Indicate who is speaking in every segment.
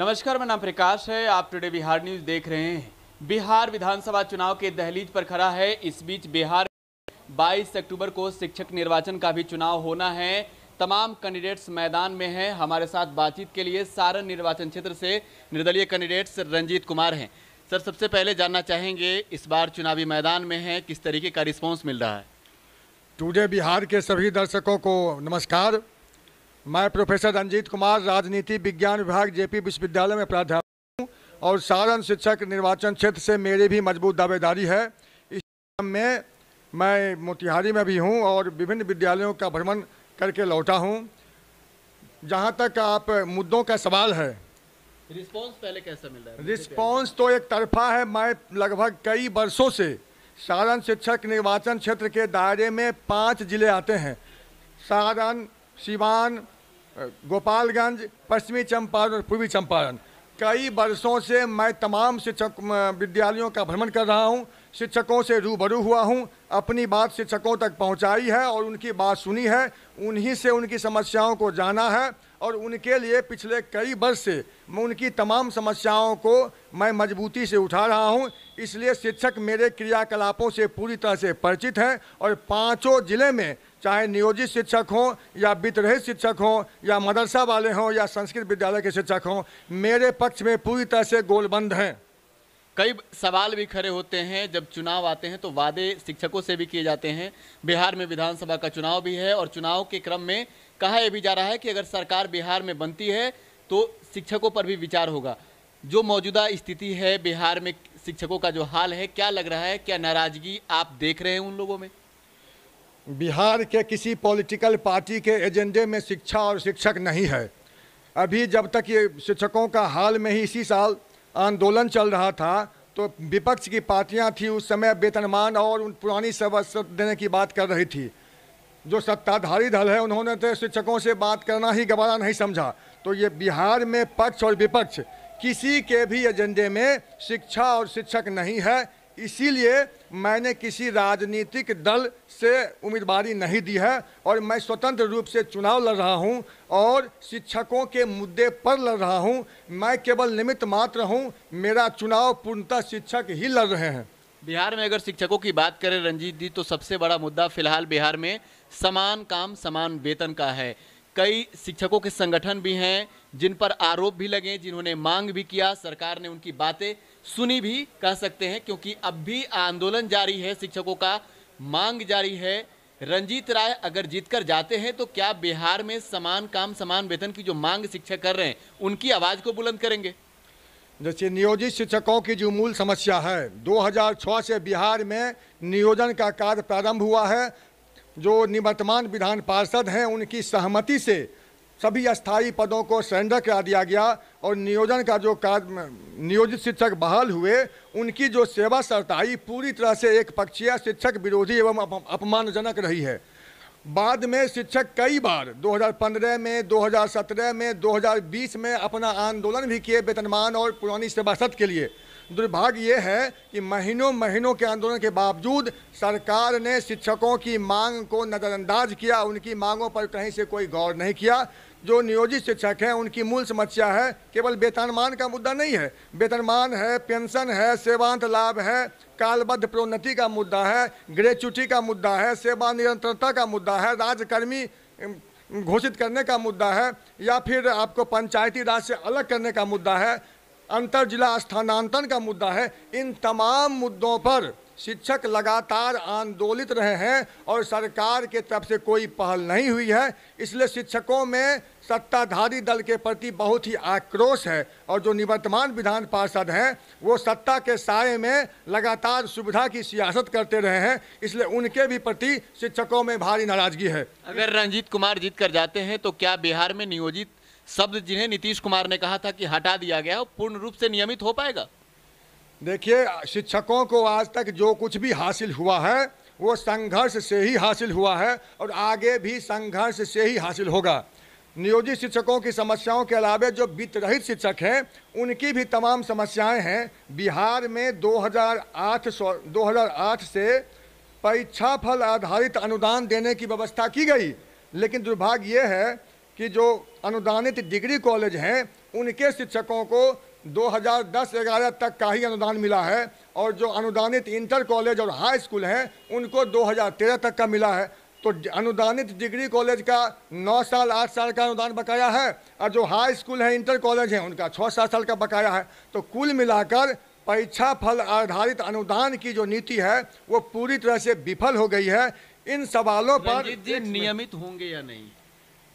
Speaker 1: नमस्कार मेरा नाम प्रकाश है आप टुडे बिहार न्यूज देख रहे हैं बिहार विधानसभा चुनाव के दहलीज पर खड़ा है इस बीच बिहार 22 अक्टूबर को शिक्षक निर्वाचन का भी चुनाव होना है तमाम कैंडिडेट्स मैदान में हैं हमारे साथ बातचीत के लिए सारण निर्वाचन क्षेत्र से निर्दलीय कैंडिडेट्स रंजीत कुमार हैं सर सबसे पहले जानना चाहेंगे इस बार चुनावी मैदान में हैं किस तरीके का रिस्पॉन्स मिल रहा है
Speaker 2: टुडे बिहार के सभी दर्शकों को नमस्कार मैं प्रोफेसर रंजीत कुमार राजनीति विज्ञान विभाग जेपी विश्वविद्यालय में प्राध्यापक हूँ और सारण शिक्षक निर्वाचन क्षेत्र से मेरी भी मजबूत दावेदारी है इस में मैं मोतिहारी में भी हूँ और विभिन्न विद्यालयों का भ्रमण करके लौटा हूँ जहाँ तक आप मुद्दों का सवाल है
Speaker 1: रिस्पॉन्स पहले कैसा मिल रहा है रिस्पॉन्स
Speaker 2: तो एक तरफा है मैं लगभग कई वर्षों से सारण शिक्षक निर्वाचन क्षेत्र के दायरे में पाँच जिले आते हैं सारण सिवान गोपालगंज पश्चिमी चंपारण और पूर्वी चंपारण कई वर्षों से मैं तमाम शिक्षक विद्यालयों का भ्रमण कर रहा हूँ शिक्षकों से रूबरू हुआ हूं अपनी बात शिक्षकों तक पहुंचाई है और उनकी बात सुनी है उन्हीं से उनकी समस्याओं को जाना है और उनके लिए पिछले कई वर्ष से मैं उनकी तमाम समस्याओं को मैं मजबूती से उठा रहा हूं इसलिए शिक्षक मेरे क्रियाकलापों से पूरी तरह से परिचित हैं और पाँचों ज़िले में चाहे नियोजित शिक्षक हों या वित्तरहित शिक्षक हों या मदरसा वाले हों या संस्कृत विद्यालय के शिक्षक हों मेरे पक्ष में पूरी तरह से गोलबंद हैं
Speaker 1: कई सवाल भी खड़े होते हैं जब चुनाव आते हैं तो वादे शिक्षकों से भी किए जाते हैं बिहार में विधानसभा का चुनाव भी है और चुनाव के क्रम में कहा यह भी जा रहा है कि अगर सरकार बिहार में बनती है तो शिक्षकों पर भी विचार होगा जो मौजूदा स्थिति है बिहार में शिक्षकों का जो हाल है क्या लग रहा है क्या नाराज़गी आप देख रहे हैं उन लोगों में
Speaker 2: बिहार के किसी पॉलिटिकल पार्टी के एजेंडे में शिक्षा और शिक्षक नहीं है अभी जब तक ये शिक्षकों का हाल में ही इसी साल आंदोलन चल रहा था तो विपक्ष की पार्टियां थी उस समय वेतनमान और उन पुरानी सवस्त देने की बात कर रही थी जो सत्ताधारी दल है उन्होंने तो शिक्षकों से बात करना ही गवारा नहीं समझा तो ये बिहार में पक्ष और विपक्ष किसी के भी एजेंडे में शिक्षा और शिक्षक नहीं है इसीलिए मैंने किसी राजनीतिक दल से उम्मीदवारी नहीं दी है और मैं स्वतंत्र रूप से चुनाव लड़ रहा हूं और शिक्षकों के मुद्दे पर लड़ रहा हूं मैं केवल निमित्त मात्र हूं मेरा चुनाव पूर्णतः शिक्षक ही लड़ रहे हैं
Speaker 1: बिहार में अगर शिक्षकों की बात करें रंजीत जी तो सबसे बड़ा मुद्दा फिलहाल बिहार में समान काम समान वेतन का है कई शिक्षकों के संगठन भी हैं जिन पर आरोप भी लगे जिन्होंने मांग भी किया सरकार ने उनकी बातें सुनी भी कह सकते हैं क्योंकि अब भी आंदोलन जारी है शिक्षकों का मांग जारी है रंजीत राय अगर जीतकर जाते हैं तो क्या बिहार में समान काम समान वेतन की जो मांग शिक्षक कर रहे हैं उनकी आवाज़ को बुलंद करेंगे
Speaker 2: जैसे नियोजित शिक्षकों की जो मूल समस्या है 2006 से बिहार में नियोजन का कार्य प्रारंभ हुआ है जो निवर्तमान विधान पार्षद हैं उनकी सहमति से सभी स्थायी पदों को सरेंडर करा दिया गया और नियोजन का जो कार्य नियोजित शिक्षक बहाल हुए उनकी जो सेवा सरताई पूरी तरह से एक पक्षीय शिक्षक विरोधी एवं अपमानजनक रही है बाद में शिक्षक कई बार 2015 में 2017 में 2020 में अपना आंदोलन भी किए वेतनमान और पुरानी सेवासत के लिए दुर्भाग्य ये है कि महीनों महीनों के आंदोलन के बावजूद सरकार ने शिक्षकों की मांग को नज़रअंदाज किया उनकी मांगों पर कहीं से कोई गौर नहीं किया जो नियोजित शिक्षक हैं उनकी मूल समस्या है केवल वेतनमान का मुद्दा नहीं है वेतनमान है पेंशन है सेवांत लाभ है कालबद्ध प्रोन्नति का मुद्दा है ग्रेचुटी का मुद्दा है सेवा निरंतरता का मुद्दा है राजकर्मी घोषित करने का मुद्दा है या फिर आपको पंचायती राज से अलग करने का मुद्दा है अंतर जिला स्थानांतरण का मुद्दा है इन तमाम मुद्दों पर शिक्षक लगातार आंदोलित रहे हैं और सरकार के तरफ से कोई पहल नहीं हुई है इसलिए शिक्षकों में सत्ताधारी दल के प्रति बहुत ही आक्रोश है और जो निवर्तमान विधान पार्षद हैं वो सत्ता के साय में लगातार सुविधा की सियासत करते रहे हैं इसलिए उनके भी प्रति
Speaker 1: शिक्षकों में भारी नाराजगी है अगर रंजीत कुमार जीत कर जाते हैं तो क्या बिहार में नियोजित शब्द जिन्हें नीतीश कुमार ने कहा था कि हटा दिया गया पूर्ण रूप से नियमित हो पाएगा
Speaker 2: देखिए शिक्षकों को आज तक जो कुछ भी हासिल हुआ है वो संघर्ष से ही हासिल हुआ है और आगे भी संघर्ष से ही हासिल होगा नियोजित शिक्षकों की समस्याओं के अलावा जो वित्त रहित शिक्षक हैं उनकी भी तमाम समस्याएं हैं बिहार में 2008 2008 से परीक्षा फल आधारित अनुदान देने की व्यवस्था की गई लेकिन दुर्भाग्य ये है कि जो अनुदानित डिग्री कॉलेज हैं उनके शिक्षकों को 2010-11 तक का ही अनुदान मिला है और जो अनुदानित इंटर कॉलेज और हाई स्कूल हैं उनको 2013 तक का मिला है तो अनुदानित डिग्री कॉलेज का नौ साल आठ साल का अनुदान बकाया है और जो हाई स्कूल है इंटर कॉलेज हैं उनका छः सात साल का बकाया है तो कुल मिलाकर परीक्षा फल आधारित अनुदान की जो नीति है वो पूरी तरह से विफल हो गई है इन सवालों पर
Speaker 1: नियमित होंगे या नहीं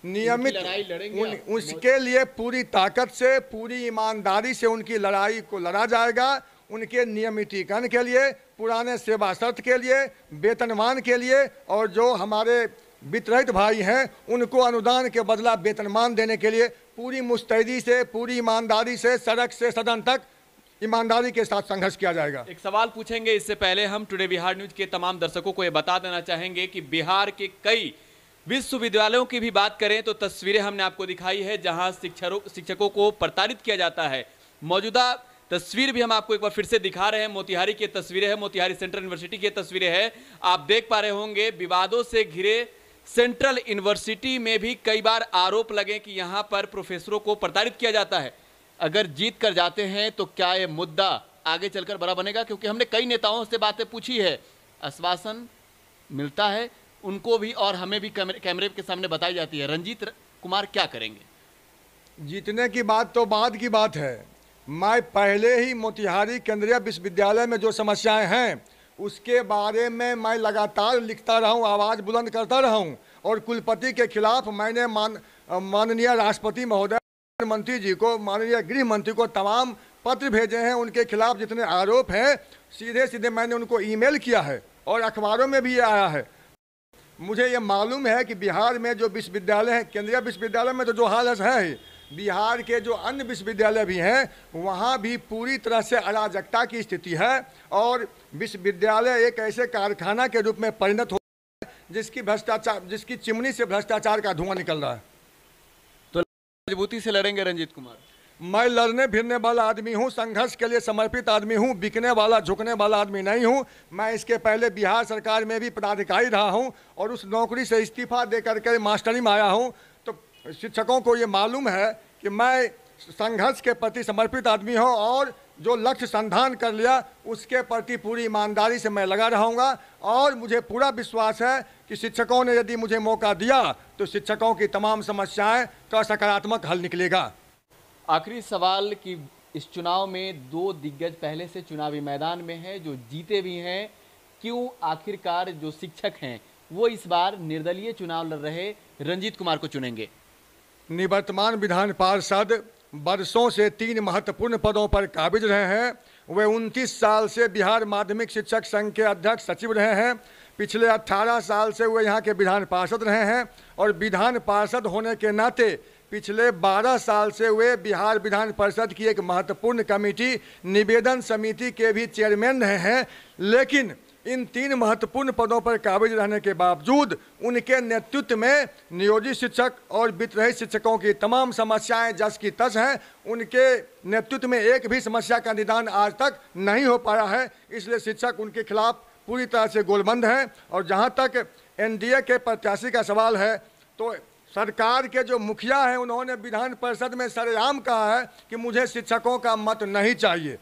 Speaker 1: नियमित
Speaker 2: उसके लिए पूरी ताकत से पूरी ईमानदारी से उनकी लड़ाई को लड़ा जाएगा उनके नियमितीकरण के लिए पुराने सेवा शर्त के लिए वेतनमान के लिए और जो हमारे वितरित भाई हैं उनको अनुदान के बदला वेतनमान देने के लिए पूरी मुस्तैदी से पूरी ईमानदारी से सड़क से सदन तक ईमानदारी के साथ संघर्ष किया जाएगा एक
Speaker 1: सवाल पूछेंगे इससे पहले हम टुडे बिहार न्यूज के तमाम दर्शकों को ये बता देना चाहेंगे कि बिहार के कई विश्वविद्यालयों की भी बात करें तो तस्वीरें हमने आपको दिखाई है जहां शिक्षकों शिक्षकों को प्रताड़ित किया जाता है मौजूदा तस्वीर भी हम आपको एक बार फिर से दिखा रहे हैं मोतिहारी की तस्वीरें हैं मोतिहारी सेंट्रल यूनिवर्सिटी की तस्वीरें हैं आप देख पा रहे होंगे विवादों से घिरे सेंट्रल यूनिवर्सिटी में भी कई बार आरोप लगे कि यहाँ पर प्रोफेसरों को प्रताड़ित किया जाता है अगर जीत कर जाते हैं तो क्या ये मुद्दा आगे चलकर बड़ा बनेगा क्योंकि हमने कई नेताओं से बातें पूछी है आश्वासन मिलता है उनको भी और हमें भी कैमरे कैमरे के सामने बताई जाती है रंजीत कुमार क्या करेंगे
Speaker 2: जीतने की बात तो बाद की बात है मैं पहले ही मोतिहारी केंद्रीय विश्वविद्यालय में जो समस्याएं हैं उसके बारे में मैं लगातार लिखता रहूं आवाज़ बुलंद करता रहूं और कुलपति के खिलाफ मैंने मान माननीय राष्ट्रपति महोदय मंत्री जी को माननीय गृह मंत्री को तमाम पत्र भेजे हैं उनके खिलाफ जितने आरोप हैं सीधे सीधे मैंने उनको ईमेल किया है और अखबारों में भी ये आया है मुझे ये मालूम है कि बिहार में जो विश्वविद्यालय हैं केंद्रीय विश्वविद्यालय में तो जो हालत है ही बिहार के जो अन्य विश्वविद्यालय भी हैं वहाँ भी पूरी तरह से अराजकता की स्थिति है और विश्वविद्यालय एक ऐसे कारखाना के रूप में परिणत हो जिसकी भ्रष्टाचार जिसकी चिमनी से भ्रष्टाचार का धुआं निकल रहा है तो मजबूती से लड़ेंगे रंजीत कुमार मैं लड़ने फिरने वाला आदमी हूँ संघर्ष के लिए समर्पित आदमी हूँ बिकने वाला झुकने वाला आदमी नहीं हूँ मैं इसके पहले बिहार सरकार में भी पदाधिकारी रहा हूँ और उस नौकरी से इस्तीफा दे करके मास्टरी में आया हूँ तो शिक्षकों को ये मालूम है कि मैं संघर्ष के प्रति समर्पित आदमी हूँ और जो लक्ष्य संधान कर लिया उसके प्रति पूरी ईमानदारी से मैं लगा रहूँगा और मुझे पूरा विश्वास है कि शिक्षकों ने यदि मुझे मौका दिया तो शिक्षकों की तमाम समस्याएं का सकारात्मक हल निकलेगा
Speaker 1: आखिरी सवाल कि इस चुनाव में दो दिग्गज पहले से चुनावी मैदान में हैं जो जीते भी हैं क्यों आखिरकार जो शिक्षक हैं वो इस बार निर्दलीय चुनाव लड़ रहे रंजीत कुमार को चुनेंगे निवर्तमान विधान
Speaker 2: पार्षद बरसों से तीन महत्वपूर्ण पदों पर काबिज रहे हैं वे 29 साल से बिहार माध्यमिक शिक्षक संघ के अध्यक्ष सचिव रहे हैं पिछले 18 साल से वे यहाँ के विधान पार्षद रहे हैं और विधान पार्षद होने के नाते पिछले 12 साल से वे बिहार विधान परिषद की एक महत्वपूर्ण कमेटी निवेदन समिति के भी चेयरमैन रहे हैं लेकिन इन तीन महत्वपूर्ण पदों पर काबिज रहने के बावजूद उनके नेतृत्व में नियोजित शिक्षक और वित्रहित शिक्षकों की तमाम समस्याएं जस की तस हैं उनके नेतृत्व में एक भी समस्या का निदान आज तक नहीं हो पाया है इसलिए शिक्षक उनके खिलाफ पूरी तरह से गोलबंद हैं और जहाँ तक एनडीए के प्रत्याशी का सवाल है तो सरकार के जो मुखिया हैं उन्होंने विधान परिषद में सरेआम कहा है कि मुझे शिक्षकों का मत नहीं चाहिए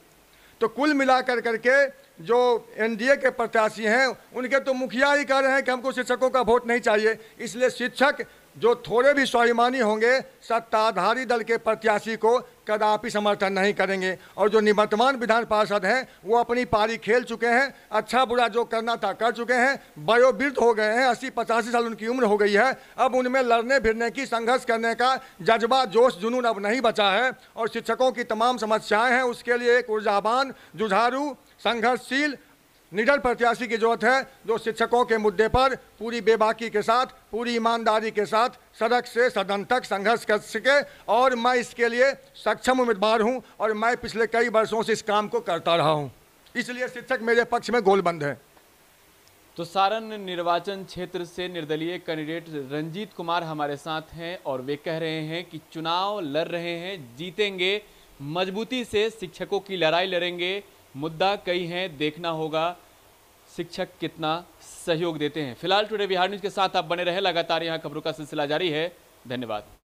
Speaker 2: तो कुल मिलाकर करके जो एनडीए के प्रत्याशी हैं उनके तो मुखिया ही कह रहे हैं कि हमको शिक्षकों का वोट नहीं चाहिए इसलिए शिक्षक जो थोड़े भी स्वाभिमानी होंगे सत्ताधारी दल के प्रत्याशी को कदापि समर्थन नहीं करेंगे और जो निवर्तमान विधान पार्षद हैं वो अपनी पारी खेल चुके हैं अच्छा बुरा जो करना था कर चुके हैं वयोवृद्ध हो गए हैं अस्सी पचासी साल उनकी उम्र हो गई है अब उनमें लड़ने भिड़ने की संघर्ष करने का जज्बा जोश जुनून अब नहीं बचा है और शिक्षकों की तमाम समस्याएं हैं उसके लिए एक ऊर्जावान जुझारू संघर्षशील निडर प्रत्याशी की जरूरत है जो शिक्षकों के मुद्दे पर पूरी बेबाकी के साथ पूरी ईमानदारी के साथ सड़क से सदन तक संघर्ष कर सके और मैं इसके लिए सक्षम उम्मीदवार हूं और मैं पिछले कई वर्षों से इस काम को करता रहा हूं इसलिए शिक्षक मेरे पक्ष में गोलबंद है
Speaker 1: तो सारण निर्वाचन क्षेत्र से निर्दलीय कैंडिडेट रंजीत कुमार हमारे साथ हैं और वे कह रहे हैं कि चुनाव लड़ रहे हैं जीतेंगे मजबूती से शिक्षकों की लड़ाई लड़ेंगे मुद्दा कई हैं देखना होगा शिक्षक कितना सहयोग देते हैं फिलहाल टुडे बिहार न्यूज के साथ आप बने रहे लगातार यहाँ खबरों का सिलसिला जारी है धन्यवाद